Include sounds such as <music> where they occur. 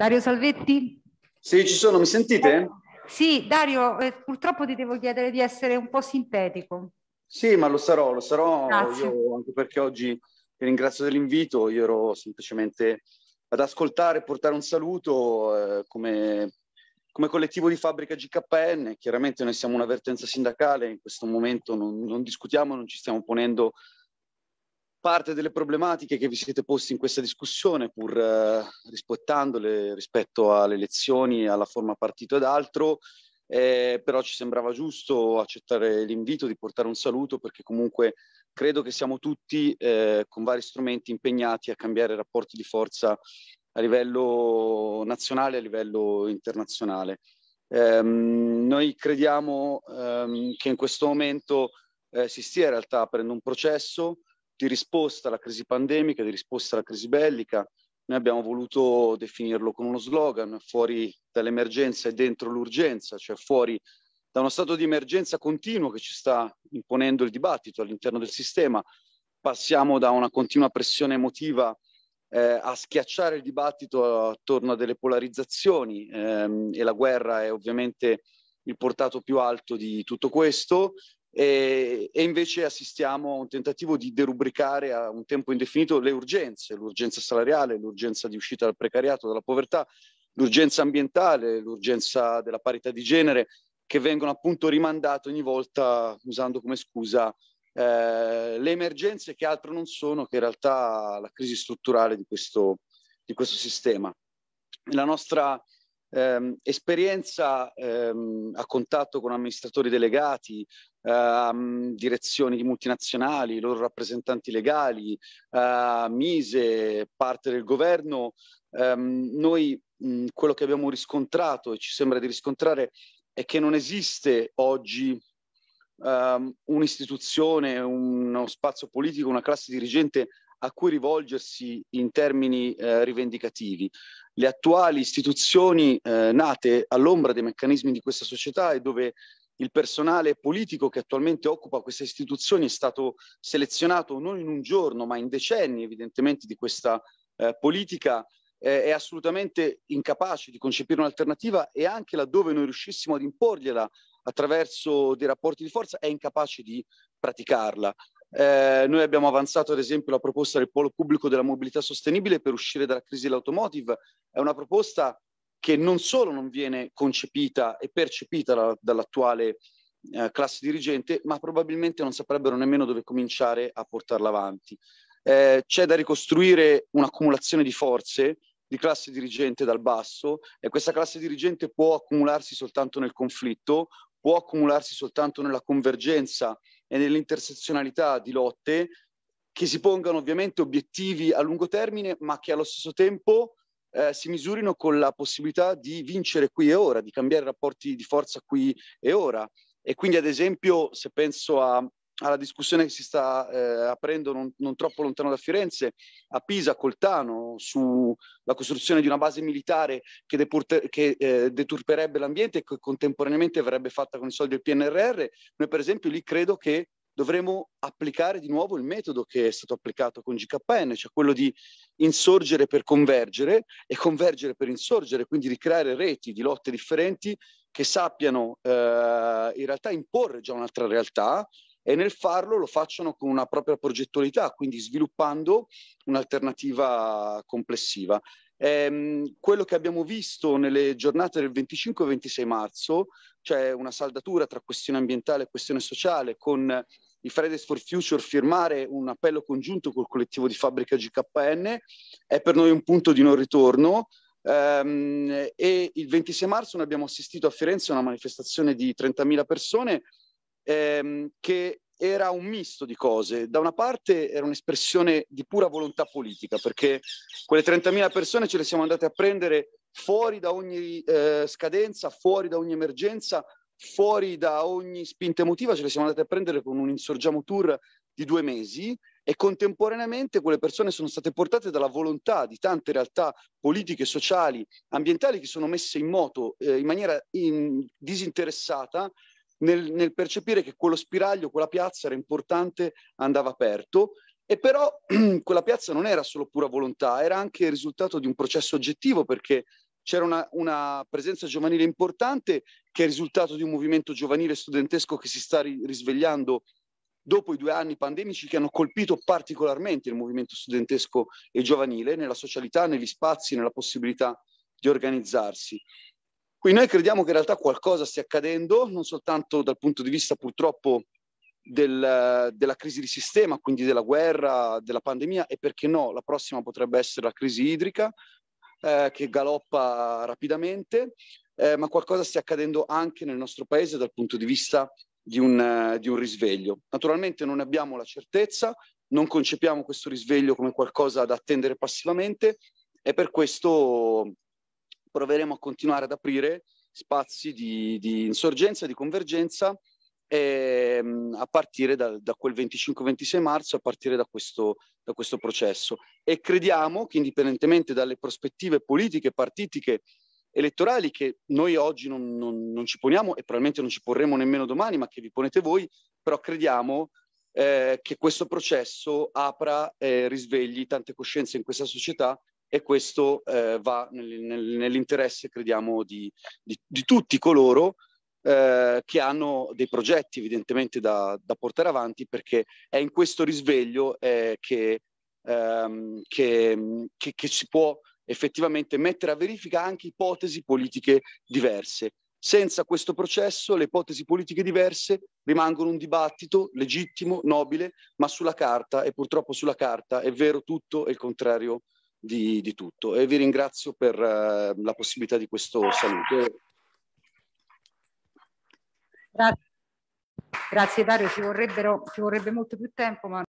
Dario Salvetti? Sì, ci sono, mi sentite? Sì, Dario, eh, purtroppo ti devo chiedere di essere un po' sintetico. Sì, ma lo sarò, lo sarò Grazie. anche perché oggi vi ringrazio dell'invito, io ero semplicemente ad ascoltare e portare un saluto eh, come, come, collettivo di fabbrica GKN. Chiaramente noi siamo un'avvertenza sindacale, in questo momento non, non discutiamo, non ci stiamo ponendo parte delle problematiche che vi siete posti in questa discussione, pur eh, rispettandole rispetto alle elezioni, alla forma partito ed altro, eh, però ci sembrava giusto accettare l'invito di portare un saluto perché comunque credo che siamo tutti eh, con vari strumenti impegnati a cambiare rapporti di forza a livello nazionale e a livello internazionale. Ehm, noi crediamo ehm, che in questo momento eh, si stia in realtà aprendo un processo di risposta alla crisi pandemica, di risposta alla crisi bellica. Noi abbiamo voluto definirlo con uno slogan, fuori dall'emergenza e dentro l'urgenza, cioè fuori da uno stato di emergenza continuo che ci sta imponendo il dibattito all'interno del sistema. Passiamo da una continua pressione emotiva eh, a schiacciare il dibattito attorno a delle polarizzazioni ehm, e la guerra è ovviamente il portato più alto di tutto questo e, e, invece assistiamo a un tentativo di derubricare a un tempo indefinito le urgenze, l'urgenza salariale, l'urgenza di uscita dal precariato, dalla povertà, l'urgenza ambientale, l'urgenza della parità di genere, che vengono appunto rimandate ogni volta usando come scusa eh, le emergenze che altro non sono che in realtà la crisi strutturale di questo, di questo sistema. La nostra eh, esperienza ehm, a contatto con amministratori delegati, ehm, direzioni di multinazionali, loro rappresentanti legali, eh, Mise, parte del governo, ehm, noi mh, quello che abbiamo riscontrato e ci sembra di riscontrare è che non esiste oggi ehm, un'istituzione, uno spazio politico, una classe dirigente a cui rivolgersi in termini eh, rivendicativi. Le attuali istituzioni eh, nate all'ombra dei meccanismi di questa società e dove il personale politico che attualmente occupa queste istituzioni è stato selezionato non in un giorno, ma in decenni evidentemente di questa eh, politica, eh, è assolutamente incapace di concepire un'alternativa e anche laddove noi riuscissimo ad imporgliela attraverso dei rapporti di forza è incapace di praticarla. Eh, noi abbiamo avanzato ad esempio la proposta del polo pubblico della mobilità sostenibile per uscire dalla crisi dell'automotive, è una proposta che non solo non viene concepita e percepita la, dall'attuale eh, classe dirigente, ma probabilmente non saprebbero nemmeno dove cominciare a portarla avanti. Eh, c'è da ricostruire un'accumulazione di forze di classe dirigente dal basso e questa classe dirigente può accumularsi soltanto nel conflitto, può accumularsi soltanto nella convergenza e nell'intersezionalità di lotte che si pongano ovviamente obiettivi a lungo termine, ma che allo stesso tempo eh, si misurino con la possibilità di vincere qui e ora, di cambiare rapporti di forza qui e ora. E quindi, ad esempio, se penso a alla discussione che si sta eh, aprendo non, non, troppo lontano da Firenze, a Pisa, Coltano, sulla costruzione di una base militare che, depurte, che eh, deturperebbe l'ambiente e che contemporaneamente verrebbe fatta con i soldi del PNRR, noi per esempio lì credo che dovremmo applicare di nuovo il metodo che è stato applicato con GKN, cioè quello di insorgere per convergere e convergere per insorgere, quindi di creare reti di lotte differenti che sappiano eh, in realtà imporre già un'altra realtà e nel farlo lo facciano con una propria progettualità, quindi sviluppando un'alternativa complessiva. Ehm, quello che abbiamo visto nelle giornate del 25 e 26 marzo, cioè una saldatura tra questione ambientale e questione sociale, con i Fridays for Future firmare un appello congiunto col collettivo di fabbrica GKN, è per noi un punto di non ritorno. Ehm, e il 26 marzo noi abbiamo assistito a Firenze a una manifestazione di 30.000 persone ehm, che era un misto di cose. Da una parte era un'espressione di pura volontà politica, perché quelle 30.000 persone ce le siamo andate a prendere fuori da ogni eh, scadenza, fuori da ogni emergenza, fuori da ogni spinta emotiva, ce le siamo andate a prendere con un insorgiamo tour di due mesi e contemporaneamente quelle persone sono state portate dalla volontà di tante realtà politiche, sociali, ambientali che sono messe in moto eh, in maniera in, disinteressata nel, nel percepire che quello spiraglio, quella piazza era importante, andava aperto e però <clears throat> quella piazza non era solo pura volontà, era anche il risultato di un processo oggettivo perché c'era una, una presenza giovanile importante che è il risultato di un movimento giovanile studentesco che si sta ri- risvegliando dopo i due anni pandemici che hanno colpito particolarmente il movimento studentesco e giovanile nella socialità, negli spazi, nella possibilità di organizzarsi. Quindi noi crediamo che in realtà qualcosa stia accadendo, non soltanto dal punto di vista purtroppo del, della crisi di sistema, quindi della guerra, della pandemia e perché no, la prossima potrebbe essere la crisi idrica eh, che galoppa rapidamente, eh, ma qualcosa stia accadendo anche nel nostro paese dal punto di vista di un, di un risveglio. Naturalmente non abbiamo la certezza, non concepiamo questo risveglio come qualcosa da attendere passivamente e per questo proveremo a continuare ad aprire spazi di, di insorgenza, di convergenza ehm, a partire da, da quel 25-26 marzo, a partire da questo, da questo processo. E crediamo che indipendentemente dalle prospettive politiche, partitiche, elettorali che noi oggi non, non, non, ci poniamo e probabilmente non ci porremo nemmeno domani, ma che vi ponete voi, però crediamo eh, che questo processo apra e eh, risvegli tante coscienze in questa società e questo eh, va nel, nel, nell'interesse, crediamo, di, di, di tutti coloro eh, che hanno dei progetti evidentemente da, da, portare avanti perché è in questo risveglio eh, che, ehm, che, che, che si può effettivamente mettere a verifica anche ipotesi politiche diverse. Senza questo processo le ipotesi politiche diverse rimangono un dibattito legittimo, nobile, ma sulla carta, e purtroppo sulla carta è vero tutto e il contrario di, di tutto e vi ringrazio per uh, la possibilità di questo saluto. Grazie, Dario, ci, vorrebbero, ci vorrebbe molto più tempo. Ma...